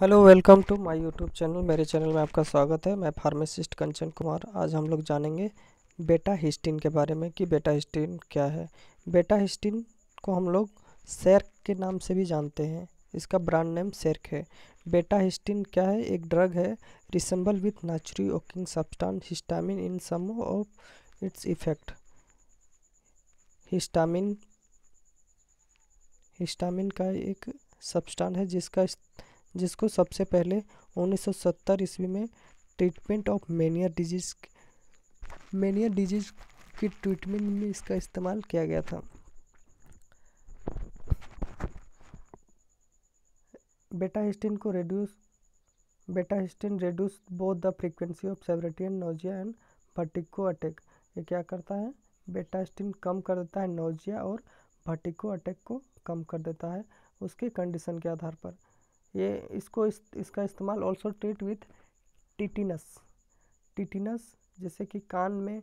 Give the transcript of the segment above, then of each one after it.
hello welcome to my YouTube channel मेरे channel में आपका स्वागत है मैं फार्मासिस्ट कंचन कुमार आज हम लोग जानेंगे बेटा हिस्टिन के बारे में कि बेटा हिस्टिन क्या है बेटा हिस्टिन को हम लोग सेर्क के नाम से भी जानते हैं इसका ब्रांड नेम सेर्क है बेटा हिस्टिन क्या है एक ड्रग है resemble with naturally occurring substance histamine in some of its effect histamine histamine का एक सब्सटान है जिसका जिसको सबसे पहले 1970 ईस्वी में treatment of Meniere disease Meniere disease की ट्रीटमेंट में इसका इस्तेमाल किया गया था बेटा हिस्टिन को reduce betahistine reduce both the frequency of severity and nausea and vertigo attack ये क्या करता है बेटा हिस्टिन कम कर देता है नोजिया और भटिको अटैक को कम कर देता है उसके कंडीशन के आधार पर ये इसको इस, इसका इस्तेमाल also treat with tinnitus tinnitus जैसे कि कान में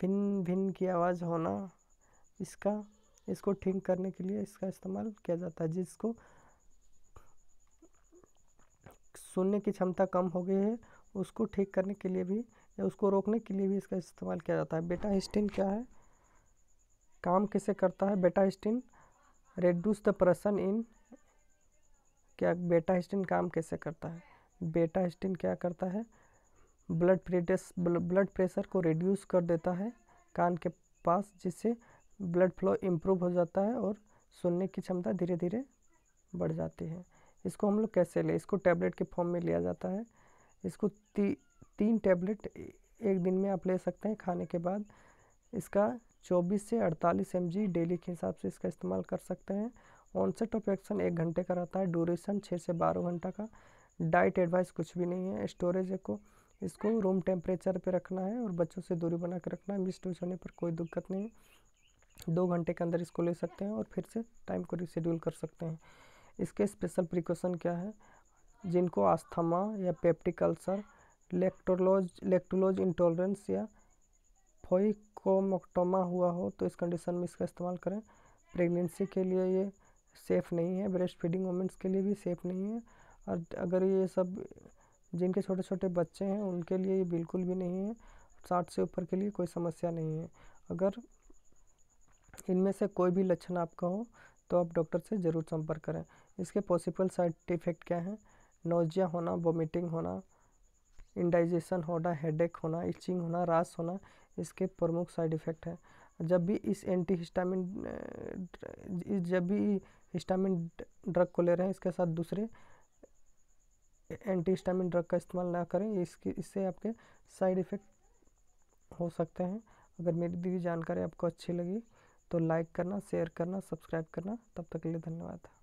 भिन्न भिन्न की आवाज़ होना इसका इसको ठीक करने के लिए इसका इस्तेमाल किया जाता है जिसको सुनने की क्षमता कम हो गई है उसको ठीक करने के लिए भी या उसको रोकने के लिए भी इसका इस्तेमाल किया जाता है बेटा हिस्टिन क्या है काम कैसे करता है betahistine reduce the person in क्या बेटा हिस्टिन काम कैसे करता है बेटा हिस्टिन क्या करता है ब्लड प्रेशर ब्लड प्रेशर को रिड्यूस कर देता है कान के पास जिससे ब्लड फ्लो इम्प्रूव हो जाता है और सुनने की क्षमता धीरे धीरे बढ़ जाती है इसको हम लोग कैसे लें इसको टैबलेट के फॉर्म में लिया जाता है इसको ती, तीन टैबलेट एक दिन में आप ले सकते हैं खाने के बाद इसका 24 से 48 एम डेली के हिसाब से इसका इस्तेमाल कर सकते हैं ऑनसेट ऑफ एक्शन एक घंटे का रहता है ड्यूरेशन छः से बारह घंटा का डाइट एडवाइस कुछ भी नहीं है स्टोरेज को इसको रूम टेम्परेचर पे रखना है और बच्चों से दूरी बना के रखना है मिसडोज होने पर कोई दिक्कत नहीं है दो घंटे के अंदर इसको ले सकते हैं और फिर से टाइम को रिशेड्यूल कर सकते हैं इसके स्पेशल प्रिकॉशन क्या है जिनको आस्थमा या peptic ulcer lactose lactose intolerance या फोइकोमोक्टोमा हुआ हो तो इस कंडीशन में इसका इस्तेमाल करें प्रेगनेंसी के लिए ये सेफ़ नहीं है ब्रेस्ट फीडिंग वुमेंस के लिए भी सेफ़ नहीं है और अगर ये सब जिनके छोटे छोटे बच्चे हैं उनके लिए ये बिल्कुल भी नहीं है साठ से ऊपर के लिए कोई समस्या नहीं है अगर इनमें से कोई भी लक्षण आपका हो तो आप डॉक्टर से ज़रूर संपर्क करें इसके पॉसिबल साइड इफ़ेक्ट क्या हैं नोजिया होना वोमिटिंग होना इंडाइजेशन होना हेडेक होना इचिंग होना रास होना इसके प्रमुख साइड इफ़ेक्ट हैं जब भी इस एंटी हिस्टामिन जब भी हिस्टामिन ड्रग को ले रहे हैं इसके साथ दूसरे एंटी हिस्टामिन ड्रग का इस्तेमाल ना करें इसके इससे आपके साइड इफ़ेक्ट हो सकते हैं अगर मेरी दी हुई जानकारी आपको अच्छी लगी तो लाइक करना शेयर करना सब्सक्राइब करना तब तक के लिए धन्यवाद